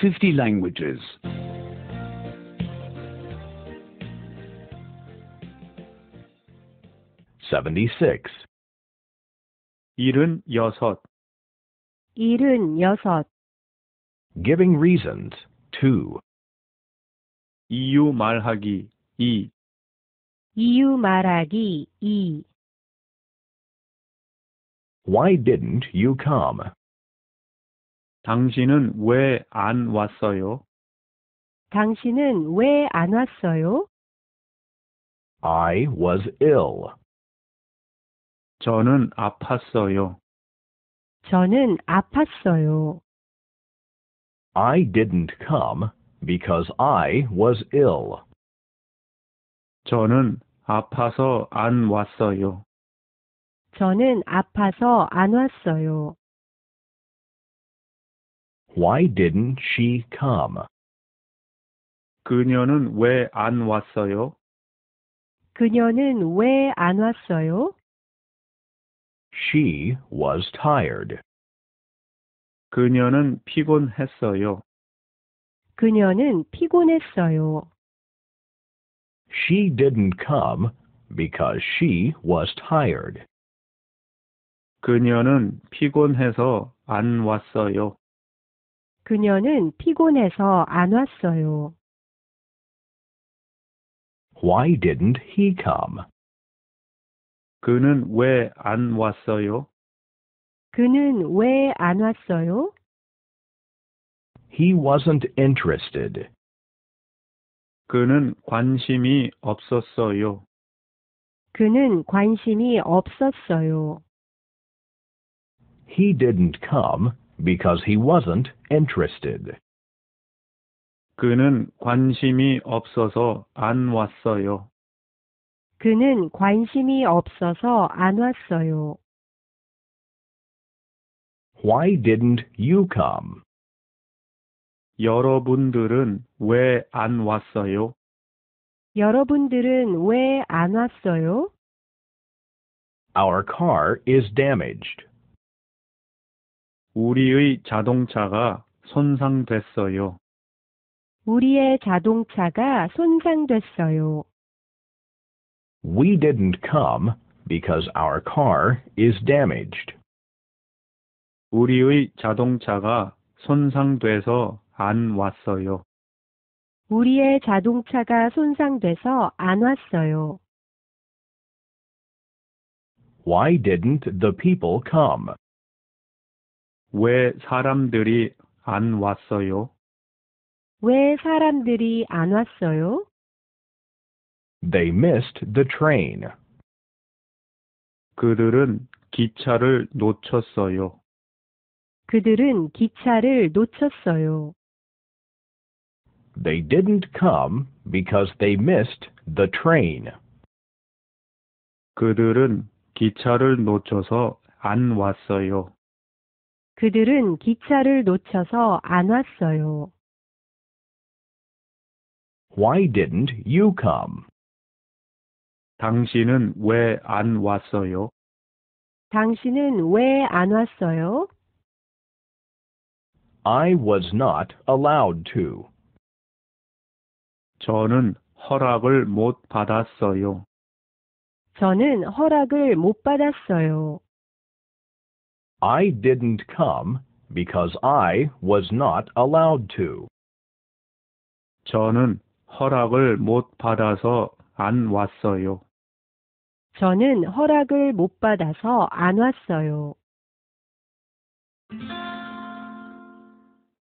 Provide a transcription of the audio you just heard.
50 languages. Seventy-six. 일흔 여섯. 일흔 여섯. Giving reasons. Two. 이유 말하기. 이. 이유 말하기. 이. Why didn't you come? 당신은 왜 안 왔어요? 당신은 왜 안 왔어요? I was ill. 저는 아팠어요. 저는 아팠어요. I didn't come because I was ill. 저는 아파서 안 왔어요. 저는 아파서 안 왔어요. Why didn't she come? 그녀는 왜 왔어요? 그녀는 왜 왔어요? She was tired. 그녀는 피곤했어요. 그녀는 피곤했어요. She didn't come because she was tired. 그녀는 피곤해서 안 왔어요. 그녀는 피곤해서 안 왔어요. Why didn't he come? 그는 왜 안 왔어요? 그는 왜 안 왔어요? He wasn't interested. 그는 관심이 없었어요. 그는 관심이 없었어요. He didn't come because he wasn't interested. 그는 관심이 없어서 안 왔어요. 그는 관심이 없어서 안 왔어요. Why didn't you come? 여러분들은 왜 왔어요? 여러분들은 왜 왔어요? Our car is damaged. 우리의 자동차가 손상됐어요. 우리의 자동차가 손상됐어요. We didn't come because our car is damaged. 우리의 자동차가 손상돼서 안 왔어요. 우리의 자동차가 손상돼서 안 왔어요. Why didn't the people come? 왜 사람들이 안 왔어요? 왜 사람들이 안 왔어요? They missed the train. 그들은 기차를 놓쳤어요. 그들은 기차를 놓쳤어요. They didn't come because they missed the train. 그들은 기차를 놓쳐서 안 왔어요. 그들은 기차를 놓쳐서 안 왔어요. Why didn't you come? 당신은 왜 안 왔어요? 당신은 왜 안 왔어요? I was not allowed to. 저는 허락을 못 받았어요. 저는 허락을 못 받았어요. I didn't come because I was not allowed to. 저는 허락을 못 받아서 안 왔어요. 저는 허락을 못 받아서 안 왔어요.